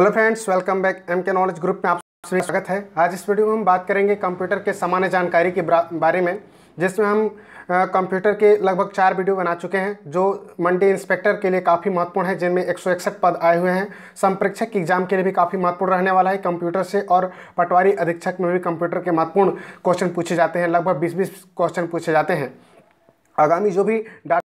hello friends welcome back M K knowledge group में आप सभी स्वागत है आज इस वीडियो में हम बात करेंगे कंप्यूटर के सामान्य जानकारी के बारे में जिसमें हम कंप्यूटर के लगभग चार वीडियो बना चुके हैं जो मंडी इंस्पेक्टर के लिए काफ़ी महत्वपूर्ण है जिनमें एक पद आए हुए हैं संप्रेक्षक एग्जाम के लिए भी काफ़ी महत्वपूर्ण रहने वाला है कंप्यूटर से और पटवारी अधीक्षक में भी कंप्यूटर के महत्वपूर्ण क्वेश्चन पूछे जाते हैं लगभग बीस बीस क्वेश्चन पूछे जाते हैं आगामी जो भी डाटा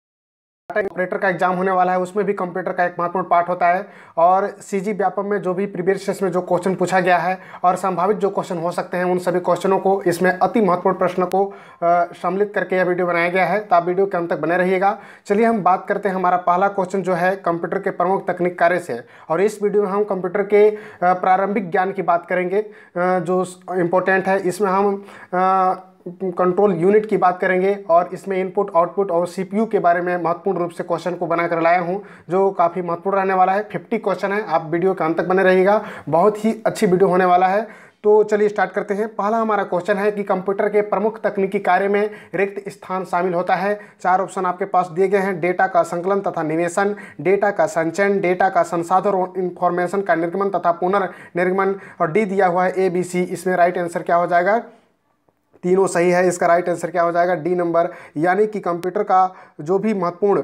डाटा ऑपरेटर का एग्जाम होने वाला है उसमें भी कंप्यूटर का एक महत्वपूर्ण पार्ट होता है और सी जी व्यापम में जो भी प्रीवियस में जो क्वेश्चन पूछा गया है और संभावित जो क्वेश्चन हो सकते हैं उन सभी क्वेश्चनों को इसमें अति महत्वपूर्ण प्रश्न को सम्मिलित करके यह वीडियो बनाया गया है तो आप वीडियो के अंत तक बने रहिएगा चलिए हम बात करते हैं हमारा पहला क्वेश्चन जो है कंप्यूटर के प्रमुख तकनीक कार्य से और इस वीडियो में हम कंप्यूटर के प्रारंभिक ज्ञान की बात करेंगे जो इम्पोर्टेंट है इसमें हम कंट्रोल यूनिट की बात करेंगे और इसमें इनपुट आउटपुट और सीपीयू के बारे में महत्वपूर्ण रूप से क्वेश्चन को बनाकर लाया हूँ जो काफ़ी महत्वपूर्ण रहने वाला है फिफ्टी क्वेश्चन है आप वीडियो के अंत तक बने रहिएगा बहुत ही अच्छी वीडियो होने वाला है तो चलिए स्टार्ट करते हैं पहला हमारा क्वेश्चन है कि कंप्यूटर के प्रमुख तकनीकी कार्य में रिक्त स्थान शामिल होता है चार ऑप्शन आपके पास दिए गए हैं डेटा का संकलन तथा निवेशन डेटा का संचयन डेटा का संसाधन और इन्फॉर्मेशन का निर्गमन तथा पुनर्निर्गमन और डी दिया हुआ है ए बी सी इसमें राइट आंसर क्या हो जाएगा तीनों सही है इसका राइट आंसर क्या हो जाएगा डी नंबर यानी कि कंप्यूटर का जो भी महत्वपूर्ण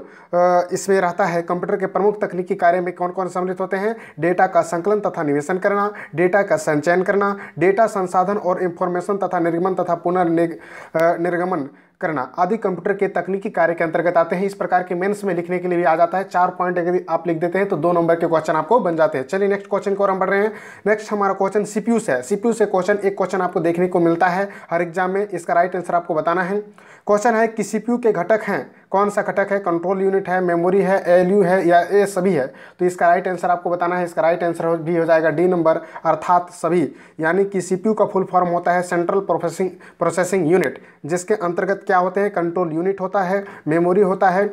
इसमें रहता है कंप्यूटर के प्रमुख तकनीकी कार्य में कौन कौन सम्मिलित होते हैं डेटा का संकलन तथा निवेशन करना डेटा का संचयन करना डेटा संसाधन और इंफॉर्मेशन तथा निर्गमन तथा पुनर्निर्गमन करना आदि कंप्यूटर के तकनीकी कार्य के अंतर्गत आते हैं इस प्रकार के मेंस में लिखने के लिए भी आ जाता है चार पॉइंट यदि आप लिख देते हैं तो दो नंबर के क्वेश्चन आपको बन जाते हैं चलिए नेक्स्ट क्वेश्चन को और हम बढ़ रहे हैं नेक्स्ट हमारा क्वेश्चन सीपीयू से है सीपीयू से क्वेश्चन एक क्वेश्चन आपको देखने को मिलता है हर एग्जाम में इसका राइट आंसर आपको बताना है क्वेश्चन है कि सीपीयू के घटक हैं कौन सा घटक है कंट्रोल यूनिट है मेमोरी है यू है या ए सभी है तो इसका राइट आंसर आपको बताना है इसका राइट आंसर भी हो जाएगा डी नंबर अर्थात सभी यानी कि यू का फुल फॉर्म होता है सेंट्रल प्रोसेसिंग प्रोसेसिंग यूनिट जिसके अंतर्गत क्या होते हैं कंट्रोल यूनिट होता है मेमोरी होता है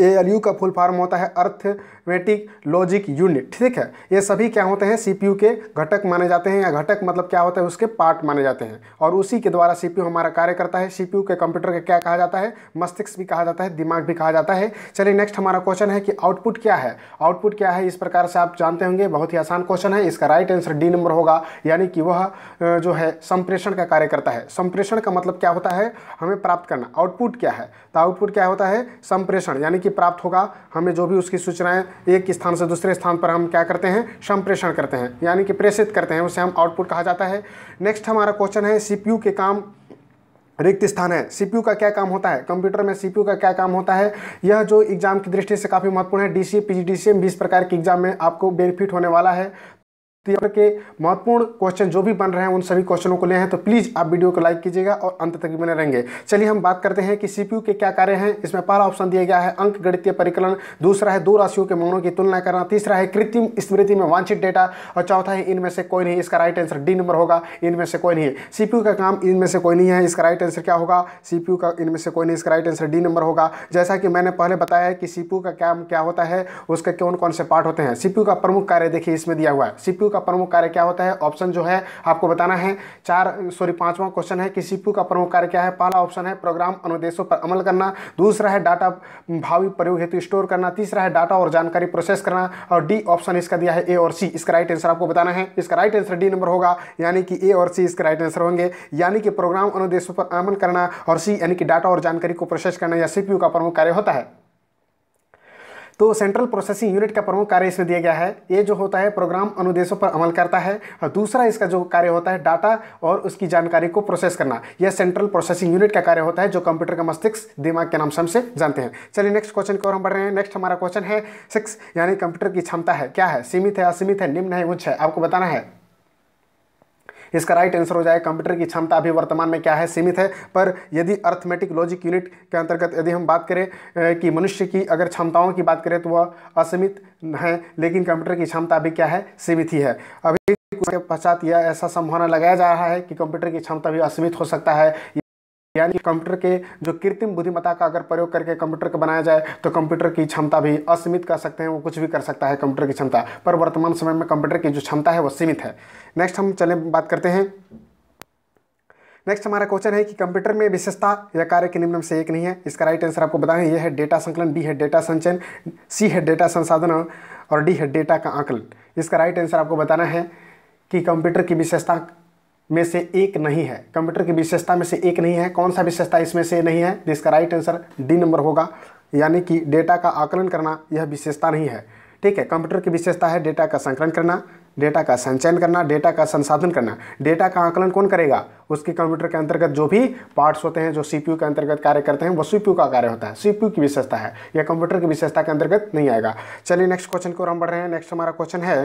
ए एल यू का फुल फॉर्म होता है अर्थ वेटिक लॉजिक यूनिट ठीक है ये सभी क्या होते हैं सीपीयू के घटक माने जाते हैं या घटक मतलब क्या होता है उसके पार्ट माने जाते हैं और उसी के द्वारा सीपीयू हमारा कार्य करता है सीपीयू के कंप्यूटर के क्या कहा जाता है मस्तिष्क भी कहा जाता है दिमाग भी कहा जाता है चलिए नेक्स्ट हमारा क्वेश्चन है कि आउटपुट क्या है आउटपुट क्या है इस प्रकार से आप जानते होंगे बहुत ही आसान क्वेश्चन है इसका राइट आंसर डी नंबर होगा यानी कि वह जो है संप्रेषण का कार्य करता है संप्रेषण का मतलब क्या होता है हमें प्राप्त करना आउटपुट क्या है तो आउटपुट क्या होता है संप्रेषण यानी कि प्राप्त होगा हमें जो भी उसकी सूचनाएं एक स्थान से दूसरे स्थान पर हम क्या करते हैं संप्रेषण करते हैं यानी कि प्रेषित करते हैं उसे हम आउटपुट कहा जाता है नेक्स्ट हमारा क्वेश्चन है सीपीयू के काम रिक्त स्थान है सीपीयू का क्या काम होता है कंप्यूटर में सीपीयू का क्या काम होता है यह जो एग्जाम की दृष्टि से काफ़ी महत्वपूर्ण है डीसी पीजीडीसीएम 20 प्रकार के एग्जाम में आपको बेनिफिट होने वाला है पेपर के महत्वपूर्ण क्वेश्चन जो भी बन रहे हैं उन सभी क्वेश्चनों को ले हैं तो प्लीज़ आप वीडियो को लाइक कीजिएगा और अंत तक बने रहेंगे चलिए हम बात करते हैं कि सीपीयू के क्या कार्य हैं इसमें पहला ऑप्शन दिया गया है अंक गणितीय परिकलन दूसरा है दो राशियों के मंगलों की तुलना करना तीसरा है कृत्रिम स्मृति में वांछित डेटा और चौथा है इनमें से कोई नहीं इसका राइट आंसर डी नंबर होगा इनमें से कोई नहीं सी का काम इनमें से कोई नहीं है इसका राइट आंसर क्या होगा सी का इनमें से कोई नहीं इसका राइट आंसर डी नंबर होगा जैसा कि मैंने पहले बताया कि सी का काम क्या होता है उसके कौन कौन से पार्ट होते हैं सी का प्रमुख कार्य देखिए इसमें दिया हुआ है सी का प्रमुख कार्य क्या होता है ऑप्शन जो है आपको बताना है चार सॉरी पांचवा क्वेश्चन है कि सीपू का प्रमुख कार्य क्या है पहला ऑप्शन है प्रोग्राम अनुदेशों पर अमल करना दूसरा है डाटा भावी प्रयोग हेतु स्टोर करना तीसरा है डाटा और जानकारी प्रोसेस करना और डी ऑप्शन इसका दिया है ए और सी इसका राइट आंसर आपको बताना है इसका राइट आंसर डी नंबर होगा यानी कि ए और सी इसका राइट आंसर होंगे यानी कि प्रोग्राम अनुदेशों पर अमल करना और सी यानी कि डाटा और जानकारी को प्रोसेस करना या सीपीयू का प्रमुख कार्य होता है तो सेंट्रल प्रोसेसिंग यूनिट का प्रमुख कार्य इसमें दिया गया है ये जो होता है प्रोग्राम अनुदेशों पर अमल करता है और दूसरा इसका जो कार्य होता है डाटा और उसकी जानकारी को प्रोसेस करना यह सेंट्रल प्रोसेसिंग यूनिट का कार्य होता है जो कंप्यूटर का मस्तिष्क दिमाग के नाम से से जानते हैं चलिए नेक्स्ट क्वेश्चन की ओर हम बढ़ रहे हैं नेक्स्ट हमारा क्वेश्चन है सिक्स यानी कंप्यूटर की क्षमता है क्या है सीमित है असीमित है निम्न है उच्च है आपको बताना है इसका राइट आंसर हो जाएगा कंप्यूटर की क्षमता अभी वर्तमान में क्या है सीमित है पर यदि अर्थमेटिक लॉजिक यूनिट के अंतर्गत यदि हम बात करें कि मनुष्य की अगर क्षमताओं की बात करें तो वह असीमित है लेकिन कंप्यूटर की क्षमता अभी क्या है सीमित ही है अभी पश्चात यह ऐसा संभावना लगाया जा रहा है कि कंप्यूटर की क्षमता भी असीमित हो सकता है यानी कंप्यूटर के जो कृत्रिम बुद्धिमत्ता का अगर प्रयोग करके कंप्यूटर को बनाया जाए तो कंप्यूटर की क्षमता भी असीमित कर सकते हैं वो कुछ भी कर सकता है कंप्यूटर की क्षमता पर वर्तमान समय में कंप्यूटर की जो क्षमता है वो सीमित है नेक्स्ट हम चले बात करते हैं नेक्स्ट हमारा क्वेश्चन है कि कंप्यूटर में विशेषता या कार्य के निम्न से एक नहीं है इसका राइट आंसर आपको बताना है ये है डेटा संकलन बी है डेटा संचयन सी है डेटा संसाधन और डी है डेटा का आंकलन इसका राइट आंसर आपको बताना है कि कंप्यूटर की विशेषता में से एक नहीं है कंप्यूटर की विशेषता में से एक नहीं है कौन सा विशेषता इसमें से नहीं है जिसका राइट आंसर डी नंबर होगा यानी कि डेटा का आकलन करना यह विशेषता नहीं है ठीक है कंप्यूटर की विशेषता है डेटा का संकलन करना डेटा का संचयन करना डेटा का संसाधन करना डेटा का आकलन कौन करेगा उसके कंप्यूटर के अंतर्गत जो भी पार्ट्स होते हैं जो सीपीयू के अंतर्गत कार्य करते हैं वो सीपीयू का कार्य होता है सीपीयू की विशेषता है यह कंप्यूटर की विशेषता के अंतर्गत नहीं आएगा चलिए नेक्स्ट क्वेश्चन को हम बढ़ रहे हैं नेक्स्ट हमारा क्वेश्चन है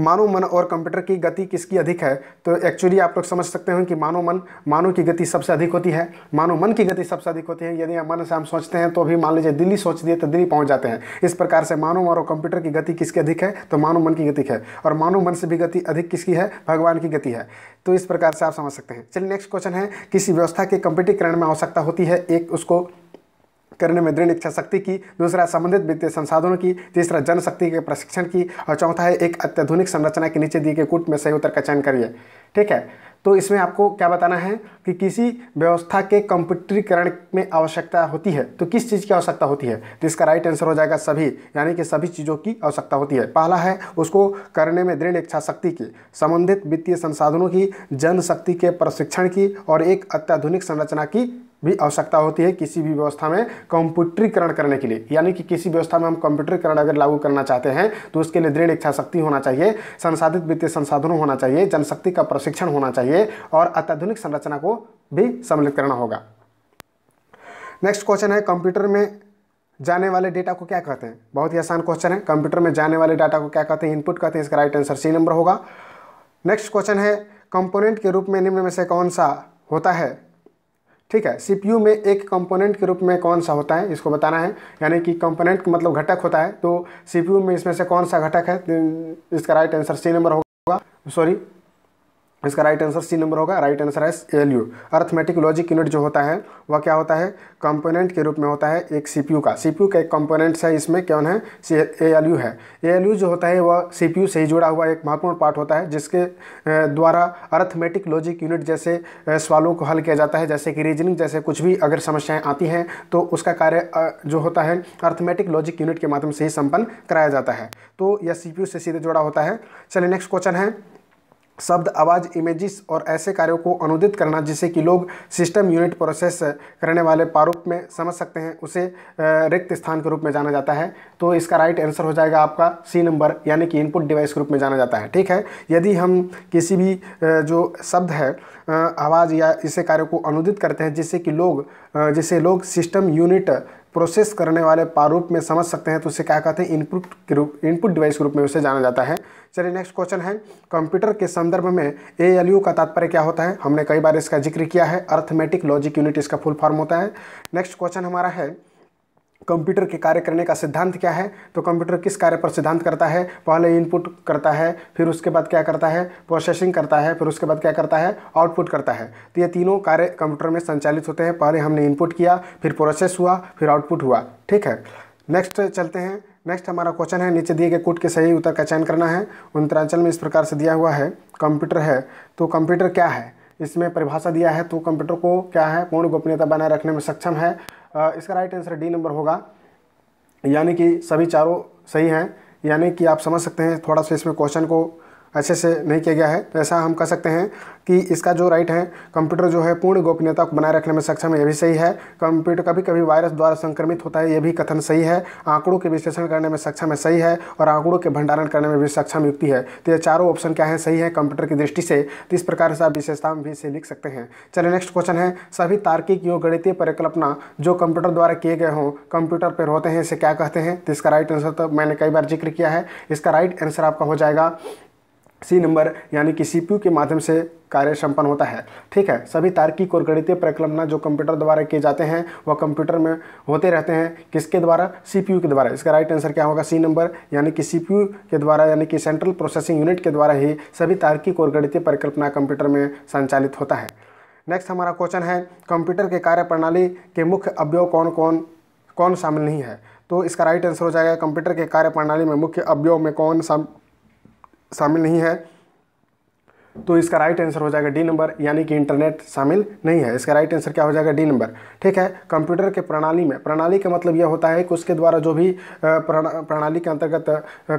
मानव मन और कंप्यूटर की गति किसकी अधिक है तो एक्चुअली आप लोग समझ सकते हैं कि मानव मन मानव की गति सबसे अधिक होती है मानव मन की गति सबसे अधिक होती है यदि मन से हम सोचते हैं तो भी मान लीजिए दिल्ली सोच दिए तो दिल्ली पहुँच जाते हैं इस प्रकार से मानव और कंप्यूटर की गति किसकी अधिक है तो मानव मन की गति है और मानव मन से भी गति अधिक किसकी है भगवान की गति है तो इस प्रकार से आप समझ सकते हैं चलिए नेक्स्ट क्वेश्चन है किसी व्यवस्था के कंप्यूटीकरण में आवश्यकता होती है एक उसको करने में दृढ़ इच्छा शक्ति की दूसरा संबंधित वित्तीय संसाधनों की तीसरा जनशक्ति के प्रशिक्षण की और चौथा है एक अत्याधुनिक संरचना के नीचे दिए गए कूट में सही उत्तर का चयन करिए ठीक है तो इसमें आपको क्या बताना है कि किसी व्यवस्था के कंप्यूटरीकरण में आवश्यकता होती है तो किस चीज़ की आवश्यकता होती है तो इसका राइट आंसर हो जाएगा सभी यानी कि सभी चीज़ों की आवश्यकता होती है पहला है उसको करने में दृढ़ इच्छा शक्ति की संबंधित वित्तीय संसाधनों की जनशक्ति के प्रशिक्षण की और एक अत्याधुनिक संरचना की भी आवश्यकता होती है किसी भी व्यवस्था में कंप्यूटरीकरण करने के लिए यानी कि किसी व्यवस्था में हम कंप्यूटरीकरण अगर लागू करना चाहते हैं तो उसके लिए दृढ़ इच्छा शक्ति होना चाहिए संसाधित वित्तीय संसाधनों होना चाहिए जनशक्ति का प्रशिक्षण होना चाहिए और अत्याधुनिक संरचना को भी सम्मिलित करना होगा नेक्स्ट क्वेश्चन है कंप्यूटर में जाने वाले डेटा को क्या कहते हैं बहुत ही आसान क्वेश्चन है कंप्यूटर में जाने वाले डाटा को क्या कहते हैं इनपुट कहते हैं इसका राइट आंसर सी नंबर होगा नेक्स्ट क्वेश्चन है कंपोनेंट के रूप में निम्न में से कौन सा होता है ठीक है सीपीयू में एक कंपोनेंट के रूप में कौन सा होता है इसको बताना है यानी कि कंपोनेंट मतलब घटक होता है तो सीपीयू में इसमें से कौन सा घटक है तो इसका राइट आंसर सी नंबर होगा सॉरी इसका राइट आंसर सी नंबर होगा राइट आंसर है L U arithmetic logic unit जो होता है वह क्या होता है कंपोनेंट के रूप में होता है एक सीपीयू का सीपीयू का एक कंपोनेंट्स है इसमें कौन है सी ए एल यू है ए एल यू जो होता है वह सीपीयू से ही जुड़ा हुआ एक महत्वपूर्ण पार्ट होता है जिसके द्वारा अर्थमेटिक लॉजिक यूनिट जैसे सवालों को हल किया जाता है जैसे कि रीजनिंग जैसे कुछ भी अगर समस्याएँ आती हैं तो उसका कार्य जो होता है अर्थमेटिक लॉजिक यूनिट के माध्यम से ही संपन्न कराया जाता है तो यह सी से सीधे जुड़ा होता है चलिए नेक्स्ट क्वेश्चन है शब्द आवाज़ इमेजेस और ऐसे कार्यों को अनुदित करना जिसे कि लोग सिस्टम यूनिट प्रोसेस करने वाले प्रारूप में समझ सकते हैं उसे रिक्त स्थान के रूप में जाना जाता है तो इसका राइट आंसर हो जाएगा आपका सी नंबर यानी कि इनपुट डिवाइस के रूप में जाना जाता है ठीक है यदि हम किसी भी जो शब्द है आवाज़ या इसे कार्यों को अनुदित करते हैं जिससे कि लोग जिसे लोग सिस्टम यूनिट प्रोसेस करने वाले प्रारूप में समझ सकते हैं तो उसे क्या कहते हैं इनपुट के रूप इनपुट डिवाइस के रूप में उसे जाना जाता है चलिए नेक्स्ट क्वेश्चन है कंप्यूटर के संदर्भ में ए एल यू का तात्पर्य क्या होता है हमने कई बार इसका जिक्र किया है अर्थमेटिक लॉजिक यूनिट इसका फुल फॉर्म होता है नेक्स्ट क्वेश्चन हमारा है कंप्यूटर के कार्य करने का सिद्धांत क्या है तो कंप्यूटर किस कार्य पर सिद्धांत करता है पहले इनपुट करता है फिर उसके बाद क्या करता है प्रोसेसिंग करता है फिर उसके बाद क्या करता है आउटपुट करता है तो ये तीनों कार्य कंप्यूटर में संचालित होते हैं पहले हमने इनपुट किया फिर प्रोसेस हुआ फिर आउटपुट हुआ ठीक है नेक्स्ट चलते हैं नेक्स्ट हमारा क्वेश्चन है नीचे दिए गए कूट के सही उत्तर का चयन करना है उत्तरांचल में इस प्रकार से दिया हुआ है कंप्यूटर है तो कंप्यूटर क्या है इसमें परिभाषा दिया है तो कंप्यूटर को क्या है पूर्ण गोपनीयता बनाए रखने में सक्षम है इसका राइट आंसर डी नंबर होगा यानी कि सभी चारों सही हैं यानी कि आप समझ सकते हैं थोड़ा सा इसमें क्वेश्चन को अच्छे से नहीं किया गया है तो ऐसा हम कह सकते हैं कि इसका जो राइट है कंप्यूटर जो है पूर्ण गोपनीयता को बनाए रखने में सक्षम है ये भी सही है कंप्यूटर कभी कभी वायरस द्वारा संक्रमित होता है ये भी कथन सही है आंकड़ों के विश्लेषण करने में सक्षम है सही है और आंकड़ों के भंडारण करने में भी सक्षम युक्ति है तो ये चारों ऑप्शन क्या है सही है कंप्यूटर की दृष्टि से तो इस प्रकार से आप विशेषता भी इसे लिख सकते हैं चलिए नेक्स्ट क्वेश्चन है सभी तार्किक योग गणितीय परिकल्पना जो कंप्यूटर द्वारा किए गए हों कंप्यूटर पर होते हैं इसे क्या कहते हैं तो इसका राइट आंसर तो मैंने कई बार जिक्र किया है इसका राइट आंसर आपका हो जाएगा सी नंबर यानी कि सीपीयू के माध्यम से कार्य संपन्न होता है ठीक है सभी तार्किक और गणितीय परिकल्पना जो कंप्यूटर द्वारा किए जाते हैं वह कंप्यूटर में होते रहते हैं किसके द्वारा सीपीयू के द्वारा इसका राइट आंसर क्या होगा सी नंबर यानी कि सीपीयू के द्वारा यानी कि सेंट्रल प्रोसेसिंग यूनिट के द्वारा ही सभी तार्किक और गणितीय परिकल्पना कंप्यूटर में संचालित होता है नेक्स्ट हमारा क्वेश्चन है कंप्यूटर के प्रणाली के मुख्य अवयव कौन कौन कौन शामिल नहीं है तो इसका राइट आंसर हो जाएगा कंप्यूटर के प्रणाली में मुख्य अवयव में कौन शामिल नहीं है तो इसका राइट आंसर हो जाएगा डी नंबर यानी कि इंटरनेट शामिल नहीं है इसका राइट आंसर क्या हो जाएगा डी नंबर ठीक है कंप्यूटर के प्रणाली में प्रणाली का मतलब यह होता है कि उसके द्वारा जो भी प्रणाली के अंतर्गत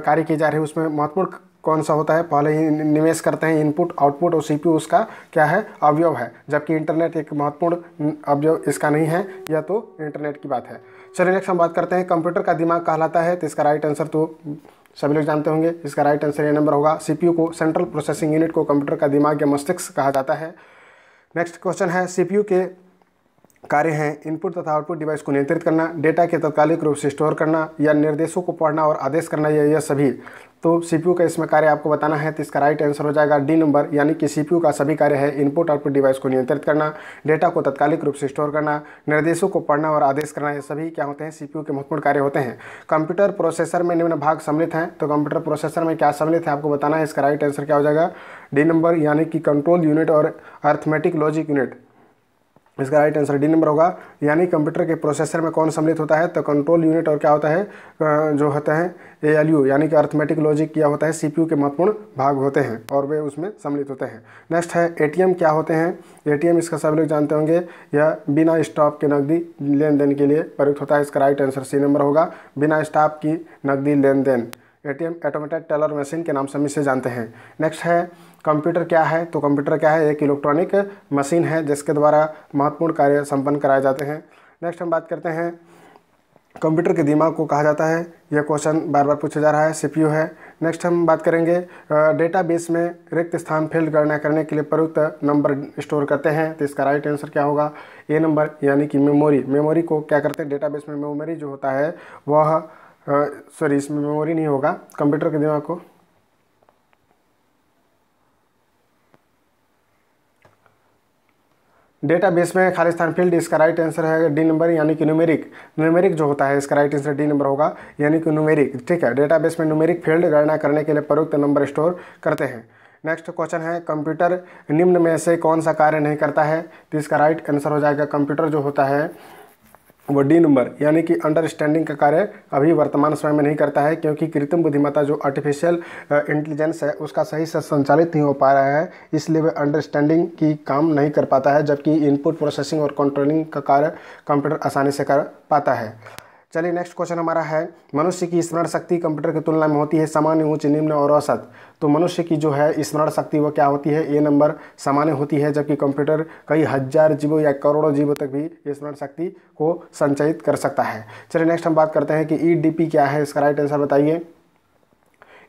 कार्य किए जा रहे हैं उसमें महत्वपूर्ण कौन सा होता है पहले ही निवेश करते हैं इनपुट आउटपुट और सीपीयू उसका क्या है अवयव है जबकि इंटरनेट एक महत्वपूर्ण अवयव इसका नहीं है यह तो इंटरनेट की बात है चलिए नेक्स्ट हम बात करते हैं कंप्यूटर का दिमाग कहलाता है तो इसका राइट आंसर तो सभी लोग जानते होंगे इसका राइट आंसर ये नंबर होगा सीपीयू को सेंट्रल प्रोसेसिंग यूनिट को कंप्यूटर का दिमाग या मस्तिष्क कहा जाता है नेक्स्ट क्वेश्चन है सीपीयू के कार्य हैं इनपुट तथा आउटपुट डिवाइस को नियंत्रित करना डेटा के तत्कालिक रूप से स्टोर करना या निर्देशों को पढ़ना और आदेश करना या यह सभी तो सीपीयू का इसमें कार्य आपको बताना है तो इसका राइट आंसर हो जाएगा डी नंबर यानी कि सीपीयू का सभी कार्य है इनपुट आउटपुट डिवाइस को नियंत्रित करना डेटा को तत्कालिक रूप से स्टोर करना निर्देशों को पढ़ना और आदेश करना ये सभी क्या होते हैं सीपीयू के महत्वपूर्ण कार्य होते हैं कंप्यूटर प्रोसेसर में निम्न भाग सम्मिलित हैं तो कंप्यूटर प्रोसेसर में क्या सम्मिलित है आपको बताना है इसका राइट आंसर क्या हो जाएगा डी नंबर यानी कि कंट्रोल यूनिट और अर्थमेटिक लॉजिक यूनिट इसका राइट आंसर डी नंबर होगा यानी कंप्यूटर के प्रोसेसर में कौन सम्मिलित होता है तो कंट्रोल यूनिट और क्या होता है जो होता है ए एल यू यानी कि अर्थमेटिक लॉजिक क्या होता है सीपीयू के महत्वपूर्ण भाग होते हैं और वे उसमें सम्मिलित होते हैं नेक्स्ट है एटीएम क्या होते हैं एटीएम इसका सब लोग जानते होंगे यह बिना स्टॉप के नकदी लेन देन के लिए प्रयुक्त होता है इसका राइट आंसर सी नंबर होगा बिना स्टॉप की नकदी लेन देन एटीएम ऑटोमेटिक टेलर मशीन के नाम से हम इसे जानते हैं नेक्स्ट है कंप्यूटर क्या है तो कंप्यूटर क्या है एक इलेक्ट्रॉनिक मशीन है जिसके द्वारा महत्वपूर्ण कार्य संपन्न कराए जाते हैं नेक्स्ट हम बात करते हैं कंप्यूटर के दिमाग को कहा जाता है यह क्वेश्चन बार बार पूछा जा रहा है सीपीयू है नेक्स्ट हम बात करेंगे डेटाबेस में रिक्त स्थान फील्ड गणना करने के लिए प्रयुक्त नंबर स्टोर करते हैं तो इसका राइट आंसर क्या होगा ए नंबर यानी कि मेमोरी मेमोरी को क्या करते हैं डेटाबेस में मेमोरी जो होता है वह सॉरी हाँ, इसमें मेमोरी नहीं होगा कंप्यूटर के दिमाग को डेटाबेस में खाली स्थान फील्ड इसका राइट आंसर है डी नंबर यानी कि न्यूमेरिक न्यूमेरिक जो होता है इसका राइट आंसर डी नंबर होगा यानी कि न्यूमेरिक ठीक है डेटाबेस में न्यूमेरिक फील्ड गणना करने के लिए प्रयुक्त नंबर स्टोर करते हैं नेक्स्ट क्वेश्चन है कंप्यूटर निम्न में से कौन सा कार्य नहीं करता है तो इसका राइट आंसर हो जाएगा कंप्यूटर जो होता है वो डी नंबर यानी कि अंडरस्टैंडिंग का कार्य अभी वर्तमान समय में नहीं करता है क्योंकि कृत्रिम बुद्धिमत्ता जो आर्टिफिशियल इंटेलिजेंस है उसका सही से संचालित नहीं हो पा रहा है इसलिए वह अंडरस्टैंडिंग की काम नहीं कर पाता है जबकि इनपुट प्रोसेसिंग और कंट्रोलिंग का कार्य कंप्यूटर आसानी से कर पाता है चलिए नेक्स्ट क्वेश्चन हमारा है मनुष्य की स्मरण शक्ति कंप्यूटर की तुलना में होती है सामान्य ऊंच निम्न और औसत तो मनुष्य की जो है स्मरण शक्ति वो क्या होती है ए नंबर सामान्य होती है जबकि कंप्यूटर कई हज़ार जीवों या करोड़ों जीवों तक भी स्मरण शक्ति को संचयित कर सकता है चलिए नेक्स्ट हम बात करते हैं कि ई e क्या है इसका राइट आंसर बताइए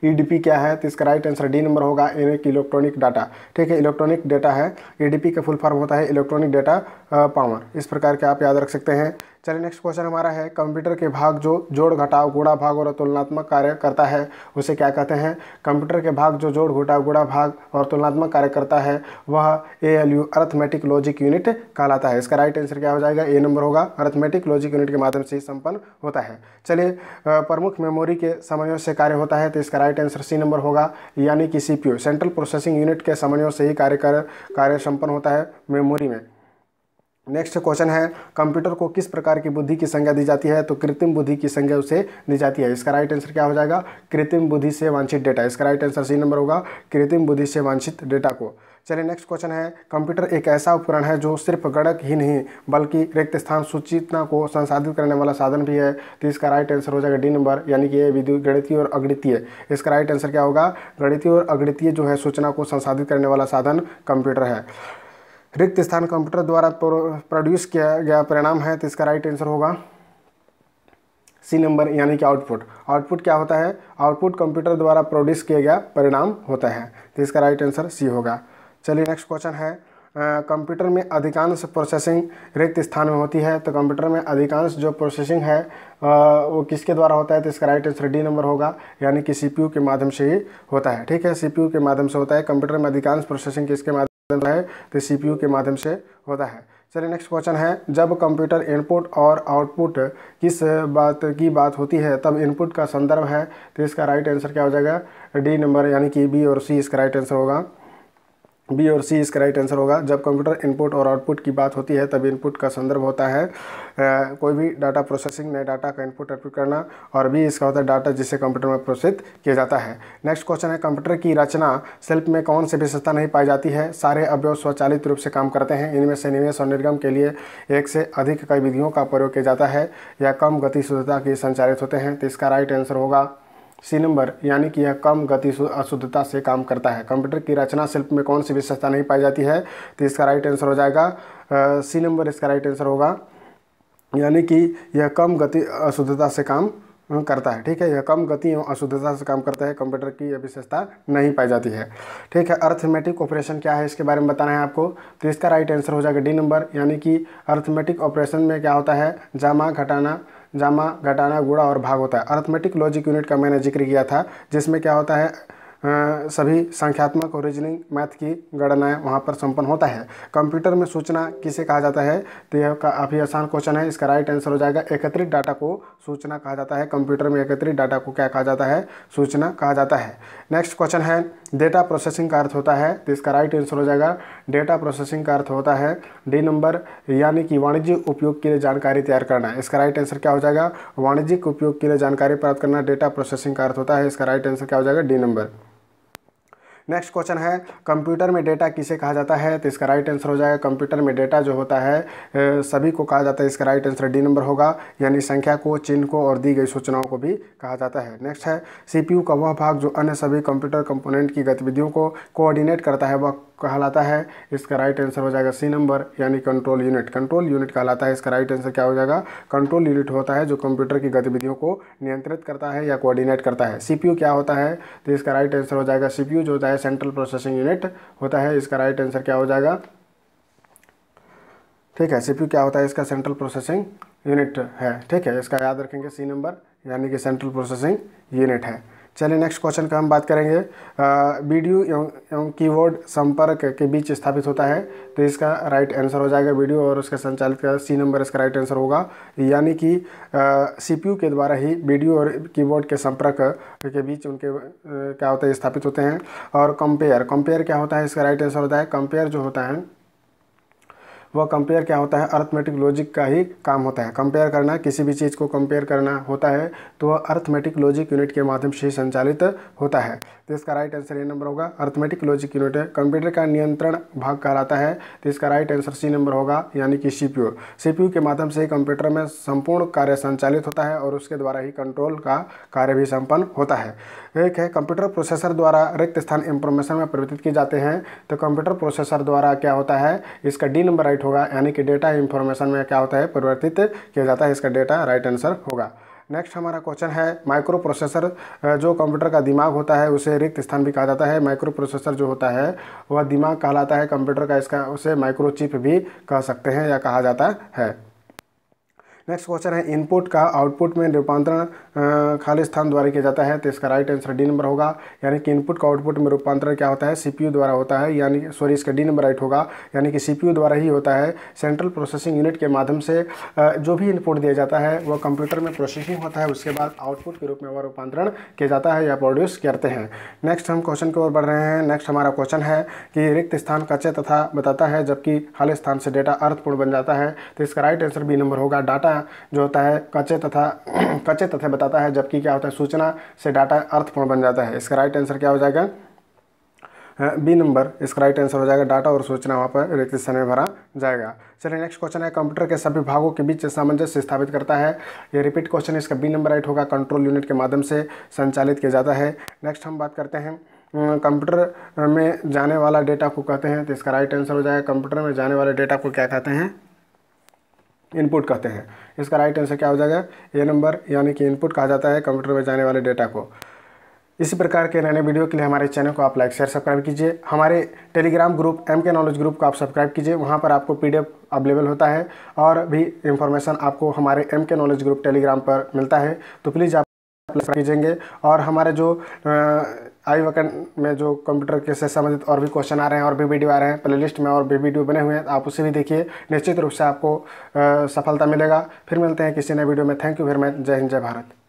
ईडीपी e क्या है तो इसका राइट आंसर डी नंबर होगा एन कि इलेक्ट्रॉनिक डाटा ठीक है इलेक्ट्रॉनिक डाटा है ईडीपी का फुल फॉर्म होता है इलेक्ट्रॉनिक डाटा पावर इस प्रकार के आप याद रख सकते हैं चलिए नेक्स्ट क्वेश्चन हमारा है कंप्यूटर के भाग जो जोड़ घटाव गुड़ा भाग और तुलनात्मक कार्य करता है उसे क्या कहते हैं कंप्यूटर के भाग जो जोड़ घटाव गुड़ा भाग और तुलनात्मक कार्य करता है वह A L U arithmetic logic unit कहलाता है इसका राइट आंसर क्या हो जाएगा ए नंबर होगा अर्थमेटिक लॉजिक यूनिट के माध्यम से ही संपन्न होता है चलिए प्रमुख मेमोरी के समन्वय से कार्य होता है तो इसका राइट आंसर सी नंबर होगा यानी कि सी सेंट्रल प्रोसेसिंग यूनिट के समन्वय से ही कार्य कार्य संपन्न होता है मेमोरी में नेक्स्ट क्वेश्चन है कंप्यूटर को किस प्रकार की बुद्धि की संज्ञा दी जाती है तो कृत्रिम बुद्धि की संज्ञा उसे दी जाती है इसका राइट आंसर क्या हो जाएगा कृत्रिम बुद्धि से वांछित डेटा इसका राइट आंसर सी नंबर होगा कृत्रिम बुद्धि से वांछित डेटा को चलिए नेक्स्ट क्वेश्चन है कंप्यूटर एक ऐसा उपकरण है जो सिर्फ गणक ही नहीं बल्कि रिक्त स्थान सूचितना को संसाधित करने वाला साधन भी है तो इसका राइट आंसर हो जाएगा डी नंबर यानी कि ये विद्युत गणितीय और अगणितीय इसका राइट आंसर क्या होगा गणितीय और अगणितीय जो है सूचना को संसाधित करने वाला साधन कंप्यूटर है रिक्त स्थान कंप्यूटर द्वारा प्रोड्यूस किया गया परिणाम है तो इसका राइट आंसर होगा सी नंबर यानी कि आउटपुट आउटपुट क्या होता है आउटपुट कंप्यूटर द्वारा प्रोड्यूस किया गया परिणाम होता है तो इसका राइट आंसर सी होगा चलिए नेक्स्ट क्वेश्चन है कंप्यूटर में अधिकांश प्रोसेसिंग रिक्त स्थान में होती है तो कंप्यूटर में अधिकांश जो प्रोसेसिंग है आ, वो किसके द्वारा होता है तो इसका राइट आंसर डी नंबर होगा यानी कि सीपीयू के माध्यम से ही होता है ठीक है सीपीयू के माध्यम से होता है कंप्यूटर में अधिकांश प्रोसेसिंग किसके माध्यम है तो सी के माध्यम से होता है चलिए नेक्स्ट क्वेश्चन है जब कंप्यूटर इनपुट और आउटपुट किस बात की बात होती है तब इनपुट का संदर्भ है तो इसका राइट आंसर क्या हो जाएगा डी नंबर यानी कि बी और सी इसका राइट आंसर होगा बी और सी इसका राइट आंसर होगा जब कंप्यूटर इनपुट और आउटपुट की बात होती है तब इनपुट का संदर्भ होता है आ, कोई भी डाटा प्रोसेसिंग नए डाटा का इनपुट आउटपुट करना और बी इसका होता है डाटा जिसे कंप्यूटर में प्रोसेस किया जाता है नेक्स्ट क्वेश्चन है कंप्यूटर की रचना सेल्फ में कौन सी विशेषता नहीं पाई जाती है सारे अवयव स्वचालित रूप से काम करते हैं इनमें से निवेश और निर्गम के लिए एक से अधिक कई विधियों का प्रयोग किया जाता है या कम गतिशीलता के संचालित होते हैं तो इसका राइट आंसर होगा सी नंबर यानी कि यह कम गति अशुद्धता से काम करता है कंप्यूटर की रचना शिल्प में कौन सी विशेषता नहीं पाई जाती है तो इसका राइट आंसर हो जाएगा सी नंबर इसका राइट आंसर होगा यानी कि यह कम गति अशुद्धता से काम करता है ठीक है यह कम गति एवं अशुद्धता से काम करता है कंप्यूटर की यह विशेषता नहीं पाई जाती है ठीक है अर्थमेटिक ऑपरेशन क्या है इसके बारे में बताना है आपको तो इसका राइट आंसर हो जाएगा डी नंबर यानी कि अर्थमेटिक ऑपरेशन में क्या होता है जमा घटाना जामा घटाना गुड़ा और भाग होता है अर्थमेटिक लॉजिक यूनिट का मैंने जिक्र किया था जिसमें क्या होता है आ, सभी संख्यात्मक और रीजनिंग मैथ की गणनाएं वहाँ पर संपन्न होता है कंप्यूटर में सूचना किसे कहा जाता है तो यह काफ़ी आसान क्वेश्चन है इसका राइट आंसर हो जाएगा एकत्रित डाटा को सूचना कहा जाता है कंप्यूटर में एकत्रित डाटा को क्या कहा जाता है सूचना कहा जाता है नेक्स्ट क्वेश्चन है डेटा प्रोसेसिंग का अर्थ होता है तो इसका राइट आंसर हो जाएगा डेटा प्रोसेसिंग का अर्थ होता है डी नंबर यानी कि वाणिज्यिक उपयोग के लिए जानकारी तैयार करना इसका राइट आंसर क्या हो जाएगा वाणिज्यिक उपयोग के लिए जानकारी प्राप्त करना डेटा प्रोसेसिंग का अर्थ होता है इसका राइट आंसर क्या हो जाएगा डी नंबर नेक्स्ट क्वेश्चन है कंप्यूटर में डेटा किसे कहा जाता है तो इसका राइट आंसर हो जाएगा कंप्यूटर में डेटा जो होता है सभी को कहा जाता है इसका राइट आंसर डी नंबर होगा यानी संख्या को चिन्ह को और दी गई सूचनाओं को भी कहा जाता है नेक्स्ट है सीपीयू का वह भाग जो अन्य सभी कंप्यूटर कंपोनेंट की गतिविधियों को कोऑर्डिनेट करता है वह कहलाता है इसका राइट आंसर हो जाएगा सी नंबर यानी कंट्रोल यूनिट कंट्रोल यूनिट कहलाता है इसका राइट आंसर क्या हो जाएगा कंट्रोल यूनिट होता है जो कंप्यूटर की गतिविधियों को नियंत्रित करता है या कोऑर्डिनेट करता है सीपीयू क्या होता है तो इसका राइट आंसर हो जाएगा सीपीयू जो होता है सेंट्रल प्रोसेसिंग यूनिट होता है इसका राइट आंसर क्या हो जाएगा ठीक है सी क्या होता है इसका सेंट्रल प्रोसेसिंग यूनिट है ठीक है इसका याद रखेंगे सी नंबर यानी कि सेंट्रल प्रोसेसिंग यूनिट है चलिए नेक्स्ट क्वेश्चन का हम बात करेंगे वीडियो एवं कीवर्ड संपर्क के बीच स्थापित होता है तो इसका राइट आंसर हो जाएगा वीडियो और उसके संचालित का सी नंबर इसका राइट आंसर होगा यानी कि सीपीयू के द्वारा ही वीडियो और कीबोर्ड के संपर्क के बीच उनके क्या होता है स्थापित होते हैं और कंपेयर कंपेयर क्या होता है इसका राइट आंसर होता है कंपेयर जो होता है वह कंपेयर क्या होता है अर्थमेटिक लॉजिक का ही काम होता है कंपेयर करना किसी भी चीज़ को कंपेयर करना होता है तो वह अर्थमेटिक लॉजिक यूनिट के माध्यम से संचालित होता है तो इसका राइट आंसर ए नंबर होगा अर्थमेटिक लॉजिक यूनिट कंप्यूटर का नियंत्रण भाग कहलाता है तो इसका राइट आंसर सी नंबर होगा यानी कि सी पी के माध्यम से कंप्यूटर में संपूर्ण कार्य संचालित होता है और उसके द्वारा ही कंट्रोल का कार्य भी संपन्न होता है एक है कंप्यूटर प्रोसेसर द्वारा रिक्त स्थान इंफॉर्मेशन में परिवर्तित किए जाते हैं तो कंप्यूटर प्रोसेसर द्वारा क्या होता है इसका डी नंबर राइट होगा यानी कि डेटा इंफॉर्मेशन में क्या होता है परिवर्तित किया जाता है इसका डेटा राइट आंसर होगा नेक्स्ट हमारा क्वेश्चन है माइक्रो प्रोसेसर जो कंप्यूटर का दिमाग होता है उसे रिक्त स्थान भी कहा जाता है माइक्रो प्रोसेसर जो होता है वह दिमाग कहलाता है कंप्यूटर का इसका उसे माइक्रो चिप भी कह सकते हैं या कहा जाता है नेक्स्ट क्वेश्चन है इनपुट का आउटपुट में रूपांतरण खाली स्थान द्वारा किया जाता है तो इसका राइट आंसर डी नंबर होगा यानी कि इनपुट का आउटपुट में रूपांतरण क्या होता है सीपीयू द्वारा होता है यानी सॉरी इसका डी नंबर राइट होगा यानी कि सीपीयू द्वारा ही होता है सेंट्रल प्रोसेसिंग यूनिट के माध्यम से जो भी इनपुट दिया जाता है वह कंप्यूटर में प्रोसेसिंग होता है उसके बाद आउटपुट के रूप में वह रूपांतरण किया जाता है या प्रोड्यूस करते हैं नेक्स्ट हम क्वेश्चन की ओर बढ़ रहे हैं नेक्स्ट हमारा क्वेश्चन है कि रिक्त स्थान कच्चे तथा बताता है जबकि खाली स्थान से डेटा अर्थपूर्ण बन जाता है तो इसका राइट आंसर बी नंबर होगा डाटा जो होता है कच्चे तथा कच्चे तथ्य बताता है जबकि क्या होता है सूचना से डाटा अर्थपूर्ण बन जाता है इसका राइट आंसर क्या हो जाएगा बी नंबर इसका राइट आंसर हो जाएगा डाटा और सूचना वहाँ पर रिक्त समय भरा जाएगा चलिए नेक्स्ट क्वेश्चन है कंप्यूटर के सभी भागों के बीच सामंजस्य स्थापित करता है ये रिपीट क्वेश्चन इसका बी नंबर राइट होगा कंट्रोल यूनिट के माध्यम से संचालित किया जाता है नेक्स्ट हम बात करते हैं कंप्यूटर में जाने वाला डेटा को कहते हैं तो इसका राइट आंसर हो जाएगा कंप्यूटर में जाने वाले डेटा को क्या कहते हैं इनपुट कहते हैं इसका राइट आंसर क्या हो जाएगा ए नंबर यानी कि इनपुट कहा जाता है कंप्यूटर में जाने वाले डेटा को इसी प्रकार के नए नए वीडियो के लिए हमारे चैनल को आप लाइक शेयर सब्सक्राइब कीजिए हमारे Telegram group M K knowledge group को आप सब्सक्राइब कीजिए वहाँ पर आपको पी अवेलेबल होता है और भी इन्फॉर्मेशन आपको हमारे M K knowledge group Telegram पर मिलता है तो प्लीज़ आप कीजिएंगे और हमारे जो आई वकन में जो कंप्यूटर के से संबंधित और भी क्वेश्चन आ रहे हैं और भी वीडियो आ रहे हैं लिस्ट में और भी वीडियो बने हुए हैं तो आप उसे भी देखिए निश्चित रूप से आपको सफलता मिलेगा फिर मिलते हैं किसी नए वीडियो में थैंक यू वेरी मच जय हिंद जय भारत